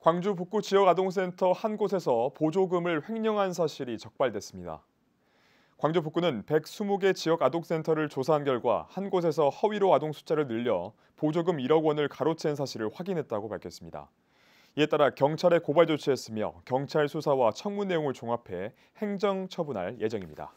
광주 북구 지역아동센터 한 곳에서 보조금을 횡령한 사실이 적발됐습니다. 광주 북구는 120개 지역 아동센터를 조사한 결과 한 곳에서 허위로 아동 숫자를 늘려 보조금 1억 원을 가로챈 사실을 확인했다고 밝혔습니다. 이에 따라 경찰에 고발 조치했으며 경찰 수사와 청문 내용을 종합해 행정 처분할 예정입니다.